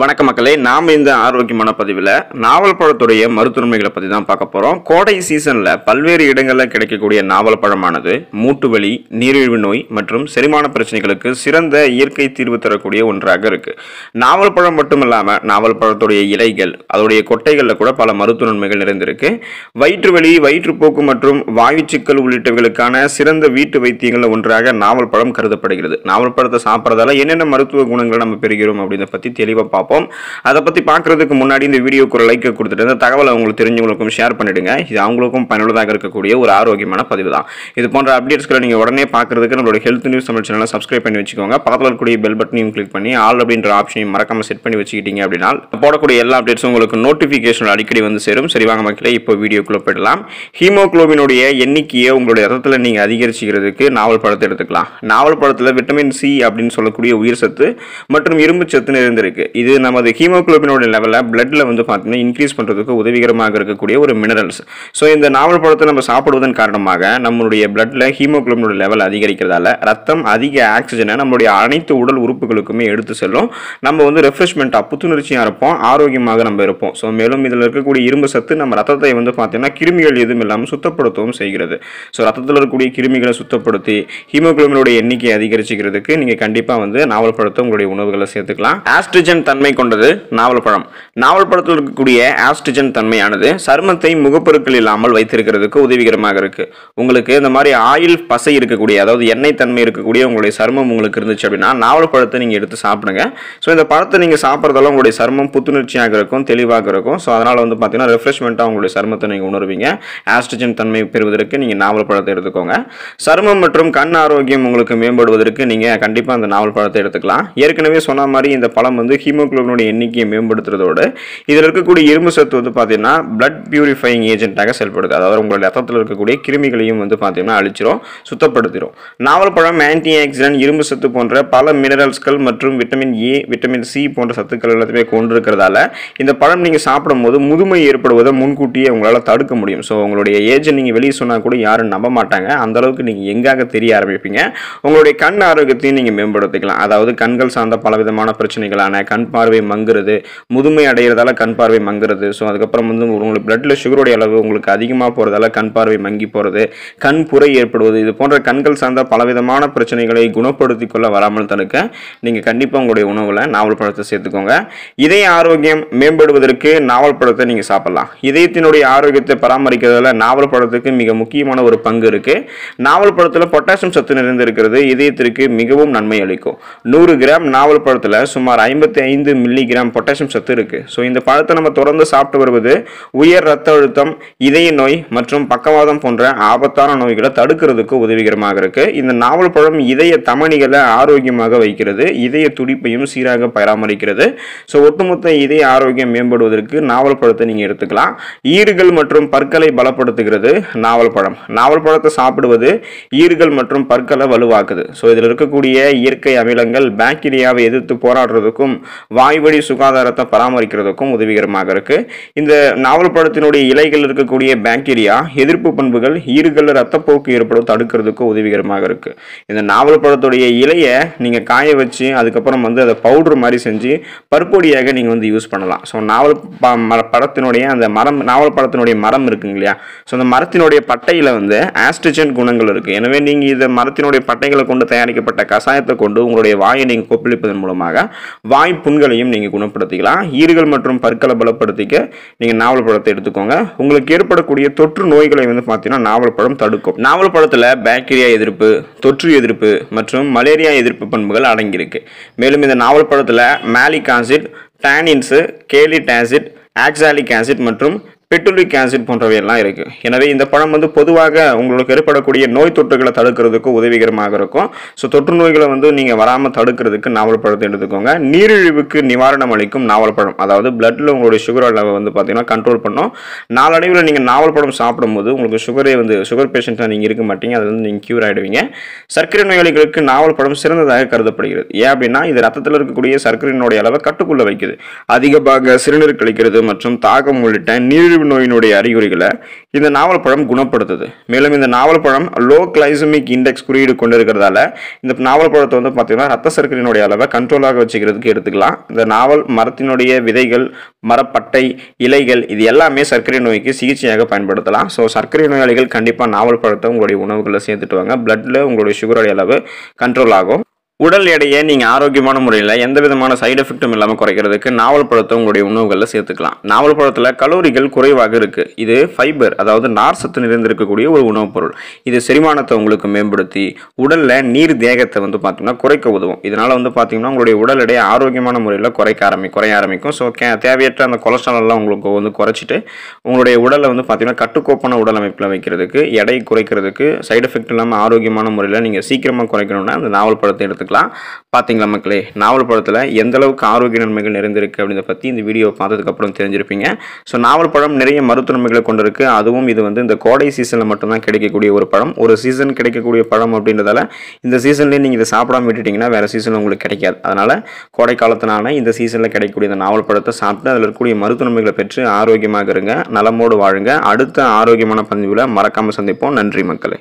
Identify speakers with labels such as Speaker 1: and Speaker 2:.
Speaker 1: வணக்க மக்களே நாம் இந்த ஆரோக்கியமான பதிவில் நாவல் பழத்துடைய மருத்துவமைகளை பற்றி தான் பார்க்க போகிறோம் கோடை சீசனில் பல்வேறு இடங்களில் கிடைக்கக்கூடிய நாவல் பழமானது மூட்டுவலி நீரிழிவு நோய் மற்றும் செரிமான பிரச்சனைகளுக்கு சிறந்த இயற்கை தீர்வு தரக்கூடிய ஒன்றாக இருக்குது நாவல் பழம் மட்டும் இல்லாமல் நாவல் பழத்துடைய இலைகள் அதோடைய கொட்டைகளில் கூட பல மருத்துவ நன்மைகள் நிறைந்திருக்கு வயிற்று வலி வயிற்றுப்போக்கு மற்றும் வாயு சிக்கல் உள்ளிட்டவர்களுக்கான சிறந்த வீட்டு வைத்தியங்களில் ஒன்றாக நாவல் பழம் கருதப்படுகிறது நாவல் பழத்தை சாப்பிட்றதால என்னென்ன மருத்துவ குணங்களை நம்ம பெறுகிறோம் அப்படின்றத பற்றி தெளிவாக பார்ப்போம் பார்ப்போம் அதை பற்றி பார்க்குறதுக்கு முன்னாடி இந்த வீடியோக்கு ஒரு லைக்கை கொடுத்துட்டு இந்த தகவலை உங்களுக்கு தெரிஞ்சவங்களுக்கும் ஷேர் பண்ணிவிடுங்க இது அவங்களுக்கும் பயனுள்ளதாக இருக்கக்கூடிய ஒரு ஆரோக்கியமான பதிவு தான் இது போன்ற அப்டேட்ஸ்களை நீங்கள் உடனே பார்க்குறதுக்கு நம்மளோட ஹெல்த் நியூஸ் தமிழ் சேனலை சப்ஸ்கிரைப் பண்ணி வச்சுக்கோங்க பக்கத்தில் இருக்கக்கூடிய பெல் பட்டனையும் கிளிக் பண்ணி ஆல் அப்படின்ற ஆப்ஷனையும் மறக்காமல் செட் பண்ணி வச்சுக்கிட்டீங்க அப்படின்னா போடக்கூடிய எல்லா அப்டேட்ஸும் உங்களுக்கு நோட்டிஃபிகேஷன் அடிக்கடி வந்து சேரும் சரி வாங்க மக்களே இப்போ வீடியோக்குள்ளே போயிடலாம் ஹீமோக்ளோபினுடைய எண்ணிக்கையை உங்களுடைய ரத்தத்தில் நீங்கள் அதிகரிச்சுக்கிறதுக்கு நாவல் பழத்தை எடுத்துக்கலாம் நாவல் பழத்தில் விட்டமின் சி அப்படின்னு சொல்லக்கூடிய உயிர் சத்து மற்றும் இரும்பு சத்து நிறைந்திருக்கு இது நமது ஹீமோக்ளோபினோட லெவலில் பிளட்டில் வந்து பார்த்தீங்கன்னா இன்க்ரீஸ் பண்ணுறதுக்கு உதவிகரமாக இருக்கக்கூடிய ஒரு மினரல்ஸ் ஸோ இந்த நாவல் பழத்தை நம்ம சாப்பிடுவதன் காரணமாக நம்மளுடைய பிளட்டில் ஹீமோக்ளோபினோட லெவல் அதிகரிக்கிறதால ரத்தம் அதிக ஆக்சிஜனை நம்மளுடைய அனைத்து உடல் உறுப்புகளுக்குமே எடுத்து செல்லும் நம்ம வந்து ரெஃப்ரெஷ்மெண்ட்டாக புத்துணர்ச்சியாக இருப்போம் ஆரோக்கியமாக நம்ம இருப்போம் ஸோ மேலும் இதில் இருக்கக்கூடிய இரும்பு சத்து நம்ம ரத்தத்தை வந்து பார்த்தீங்கன்னா கிருமிகள் எதுவும் இல்லாமல் சுத்தப்படுத்தவும் செய்கிறது ஸோ ரத்தத்தில் இருக்கக்கூடிய கிருமிகளை சுத்தப்படுத்தி ஹீமோக்ளோபினோட எண்ணிக்கையை அதிகரிச்சுக்கிறதுக்கு நீங்கள் கண்டிப்பாக வந்து நாவல் பழத்தை உங்களுடைய உணவுகளை சேர்த்துக்கலாம் ஆஸ்ட்ரிஜன் தன் தன்மை கொண்டது நாவல் பழம் நாவல் பழத்தில் இருக்கக்கூடிய ஆஸ்டிஜன் தன்மையானது சருமத்தை முகப்பொருட்கள் இல்லாமல் வைத்திருக்கிறதுக்கு உதவிகரமாக இருக்குது உங்களுக்கு இந்த மாதிரி ஆயில் பசை இருக்கக்கூடிய அதாவது எண்ணெய் தன்மை இருக்கக்கூடிய உங்களுடைய சருமம் உங்களுக்கு இருந்துச்சு அப்படின்னா நாவல் பழத்தை நீங்கள் எடுத்து சாப்பிடுங்க ஸோ இந்த பழத்தை நீங்கள் சாப்பிட்றதால உங்களுடைய சருமம் புத்துணர்ச்சியாக இருக்கும் தெளிவாக இருக்கும் ஸோ அதனால் வந்து பார்த்தீங்கன்னா ரெஃப்ரெஷ்மெண்ட்டாக உங்களுடைய சருமத்தை நீங்கள் உணர்வீங்க ஆஸ்டிஜன் தன்மை பெறுவதற்கு நீங்கள் நாவல் பழத்தை எடுத்துக்கோங்க சருமம் மற்றும் கண் ஆரோக்கியம் உங்களுக்கு மேம்படுவதற்கு நீங்கள் கண்டிப்பாக அந்த நாவல் பழத்தை எடுத்துக்கலாம் ஏற்கனவே சொன்ன மாதிரி இந்த பழம் வந்து ஹீமோ ஹீமோக்ளோபினோட எண்ணிக்கையை மேம்படுத்துறதோடு இதில் இருக்கக்கூடிய இரும்பு சத்து வந்து பார்த்தீங்கன்னா பிளட் பியூரிஃபையிங் ஏஜென்ட்டாக செயல்படுது அதாவது உங்களோட ரத்தத்தில் இருக்கக்கூடிய கிருமிகளையும் வந்து பார்த்தீங்கன்னா அழிச்சிரும் சுத்தப்படுத்திடும் நாவல் பழம் ஆன்டி ஆக்சிடென்ட் இரும்பு சத்து போன்ற பல மினரல்ஸ்கள் மற்றும் விட்டமின் ஏ விட்டமின் சி போன்ற சத்துக்கள் எல்லாத்தையுமே கொண்டிருக்கிறதால இந்த பழம் நீங்கள் சாப்பிடும்போது முதுமை ஏற்படுவதை முன்கூட்டியே உங்களால் தடுக்க முடியும் ஸோ உங்களுடைய ஏஜென்ட் நீங்கள் வெளியே சொன்னால் கூட யாரும் நம்ப மாட்டாங்க அந்தளவுக்கு நீங்கள் எங்காக தெரிய ஆரம்பிப்பீங்க உங்களுடைய கண் ஆரோக்கியத்தையும் நீங்கள் மேம்படுத்திக்கலாம் அதாவது கண்கள் சார்ந்த பலவிதமான பிரச்சனைகளான கண் பார்வை மங்குறது முதுமை அடைகிறதால கண் பார்வை மங்குறது ஸோ அதுக்கப்புறம் வந்து உங்களுக்கு பிளட்டில் சுகருடைய அளவு உங்களுக்கு அதிகமாக போகிறதால கண் பார்வை மங்கி போகிறது கண் புரை ஏற்படுவது இது போன்ற கண்கள் சார்ந்த பலவிதமான பிரச்சனைகளை குணப்படுத்தி கொள்ள வராமல் தடுக்க நீங்கள் கண்டிப்பாக உங்களுடைய உணவில் நாவல் பழத்தை சேர்த்துக்கோங்க இதய ஆரோக்கியம் மேம்படுவதற்கு நாவல் பழத்தை நீங்கள் சாப்பிட்லாம் இதயத்தினுடைய ஆரோக்கியத்தை பராமரிக்கிறதுல நாவல் பழத்துக்கு மிக முக்கியமான ஒரு பங்கு இருக்குது நாவல் பழத்தில் பொட்டாசியம் சத்து நிறைந்திருக்கிறது இதயத்திற்கு மிகவும் நன்மை அளிக்கும் நூறு கிராம் நாவல் பழத்தில் சுமார் ஐம்பத்தி ஐந்து ஐந்து மில்லிகிராம் பொட்டாசியம் சத்து இருக்குது ஸோ இந்த பழத்தை நம்ம தொடர்ந்து சாப்பிட்டு வருவது உயர் ரத்த அழுத்தம் இதய நோய் மற்றும் பக்கவாதம் போன்ற ஆபத்தான நோய்களை தடுக்கிறதுக்கு உதவிகரமாக இருக்குது இந்த நாவல் பழம் இதய தமணிகளை ஆரோக்கியமாக வைக்கிறது இதய துடிப்பையும் சீராக பராமரிக்கிறது ஸோ ஒட்டுமொத்த இதய ஆரோக்கியம் மேம்படுவதற்கு நாவல் பழத்தை நீங்கள் எடுத்துக்கலாம் ஈறுகள் மற்றும் பற்களை பலப்படுத்துகிறது நாவல் பழம் நாவல் பழத்தை சாப்பிடுவது ஈறுகள் மற்றும் பற்களை வலுவாக்குது ஸோ இதில் இருக்கக்கூடிய இயற்கை அமிலங்கள் பாக்டீரியாவை எதிர்த்து போராடுறதுக்கும் வாய்வழி சுகாதாரத்தை பராமரிக்கிறதுக்கும் உதவிகரமாக இருக்குது இந்த நாவல் பழத்தினுடைய இலைகள் இருக்கக்கூடிய பாக்டீரியா எதிர்ப்பு பண்புகள் ஈறுகள் ரத்தப்போக்கு ஏற்படும் தடுக்கிறதுக்கும் உதவிகரமாக இருக்குது இந்த நாவல் பழத்துடைய இலையை நீங்கள் காய வச்சு அதுக்கப்புறம் வந்து அதை பவுடர் மாதிரி செஞ்சு பருப்பொடியாக நீங்கள் வந்து யூஸ் பண்ணலாம் ஸோ நாவல் பழத்தினுடைய அந்த மரம் நாவல் பழத்தினுடைய மரம் இருக்குங்க இல்லையா ஸோ அந்த மரத்தினுடைய பட்டையில் வந்து ஆஸ்ட்ரிஜன் குணங்கள் இருக்குது எனவே நீங்கள் இதை மரத்தினுடைய பட்டைகளை கொண்டு தயாரிக்கப்பட்ட கஷாயத்தை கொண்டு உங்களுடைய வாயை நீங்கள் கொப்பளிப்பதன் மூலமாக வாய் புண்கள் முறிவுகளையும் நீங்கள் குணப்படுத்திக்கலாம் ஈறுகள் மற்றும் பற்களை பலப்படுத்திக்க நீங்கள் நாவல் பழத்தை எடுத்துக்கோங்க உங்களுக்கு ஏற்படக்கூடிய தொற்று நோய்களை வந்து பார்த்தீங்கன்னா நாவல் பழம் தடுக்கும் நாவல் பழத்தில் பாக்டீரியா எதிர்ப்பு தொற்று எதிர்ப்பு மற்றும் மலேரியா எதிர்ப்பு பண்புகள் அடங்கியிருக்கு மேலும் இந்த நாவல் பழத்தில் malic acid tannins gallic acid oxalic acid மற்றும் பெட்டுலிக் ஆசிட் எல்லாம் இருக்குது எனவே இந்த பழம் வந்து பொதுவாக உங்களுக்கு ஏற்படக்கூடிய நோய் தொற்றுகளை தடுக்கிறதுக்கு உதவிகரமாக இருக்கும் ஸோ தொற்று நோய்களை வந்து நீங்கள் வராமல் தடுக்கிறதுக்கு நாவல் பழத்தை எடுத்துக்கோங்க நீரிழிவுக்கு நிவாரணம் அளிக்கும் நாவல் பழம் அதாவது பிளட்டில் உங்களுடைய சுகர் அளவை வந்து பார்த்திங்கன்னா கண்ட்ரோல் பண்ணும் நாளடைவில் நீங்கள் நாவல் பழம் சாப்பிடும்போது உங்களுக்கு சுகரே வந்து சுகர் பேஷண்ட்டாக நீங்கள் இருக்க மாட்டீங்க அதை வந்து நீங்கள் க்யூர் ஆகிடுவீங்க சர்க்கரை நோயாளிகளுக்கு நாவல் பழம் சிறந்ததாக கருதப்படுகிறது ஏன் அப்படின்னா இது ரத்தத்தில் இருக்கக்கூடிய சர்க்கரையினுடைய அளவை கட்டுக்குள்ளே வைக்குது அதிகமாக சிறுநீர் கழிக்கிறது மற்றும் தாகம் உள்ளிட்ட நீரிழிவு நீரிழிவு நோயினுடைய அறிகுறிகளை இந்த நாவல் பழம் குணப்படுத்துது மேலும் இந்த நாவல் பழம் லோ கிளைசமிக் இண்டெக்ஸ் குறியீடு கொண்டு இருக்கிறதால இந்த நாவல் பழத்தை வந்து பார்த்தீங்கன்னா ரத்த சர்க்கரையினுடைய அளவை கண்ட்ரோலாக வச்சுக்கிறதுக்கு எடுத்துக்கலாம் இந்த நாவல் மரத்தினுடைய விதைகள் மரப்பட்டை இலைகள் இது எல்லாமே சர்க்கரை நோய்க்கு சிகிச்சையாக பயன்படுத்தலாம் ஸோ சர்க்கரை நோயாளிகள் கண்டிப்பாக நாவல் பழத்தை உங்களுடைய உணவுகளில் சேர்த்துட்டு வாங்க பிளட்டில் உங்களுடைய சுகருடைய அளவு கண்ட்ரோல் ஆகும் உடல் எடையை நீங்கள் ஆரோக்கியமான முறையில் எந்த விதமான சைடு எஃபெக்ட்டும் இல்லாமல் குறைக்கிறதுக்கு நாவல் பழத்தை உங்களுடைய உணவுகளில் சேர்த்துக்கலாம் நாவல் பழத்தில் கலோரிகள் குறைவாக இருக்குது இது ஃபைபர் அதாவது நார் சத்து நிறைந்திருக்கக்கூடிய ஒரு உணவுப் பொருள் இது செரிமானத்தை உங்களுக்கு மேம்படுத்தி உடலில் நீர் தேகத்தை வந்து பார்த்திங்கன்னா குறைக்க உதவும் இதனால் வந்து பார்த்திங்கன்னா உங்களுடைய உடல் எடையை ஆரோக்கியமான முறையில் குறைக்க ஆரம்பி குறைய ஆரம்பிக்கும் ஸோ கே தேவையற்ற அந்த கொலஸ்ட்ராலெல்லாம் உங்களுக்கு வந்து குறைச்சிட்டு உங்களுடைய உடலை வந்து பார்த்திங்கன்னா கட்டுக்கோப்பான உடல் அமைப்பில் வைக்கிறதுக்கு எடை குறைக்கிறதுக்கு சைடு எஃபெக்ட் இல்லாமல் ஆரோக்கியமான முறையில் நீங்கள் சீக்கிரமாக குறைக்கணும்னா அந்த நாவல் பழத்தை எடுத்து பார்த்துக்கலாம் பார்த்தீங்களா மக்களே நாவல் படத்தில் எந்த அளவுக்கு ஆரோக்கிய நன்மைகள் நிறைந்திருக்கு அப்படின்றத பற்றி இந்த வீடியோ பார்த்ததுக்கப்புறம் தெரிஞ்சிருப்பீங்க ஸோ நாவல் பழம் நிறைய மருத்துவ நன்மைகளை கொண்டு அதுவும் இது வந்து இந்த கோடை சீசனில் மட்டும்தான் கிடைக்கக்கூடிய ஒரு பழம் ஒரு சீசன் கிடைக்கக்கூடிய பழம் அப்படின்றதால இந்த சீசன்லேயே நீங்கள் இதை சாப்பிடாம விட்டுட்டிங்கன்னா வேறு சீசன் உங்களுக்கு கிடைக்காது அதனால் கோடை காலத்தினால இந்த சீசனில் கிடைக்கக்கூடிய இந்த நாவல் பழத்தை சாப்பிட்டு அதில் இருக்கக்கூடிய மருத்துவ நன்மைகளை பெற்று ஆரோக்கியமாக இருங்க நலமோடு வாழுங்க அடுத்த ஆரோக்கியமான பதிவில் மறக்காமல் சந்திப்போம் நன்றி மக்களே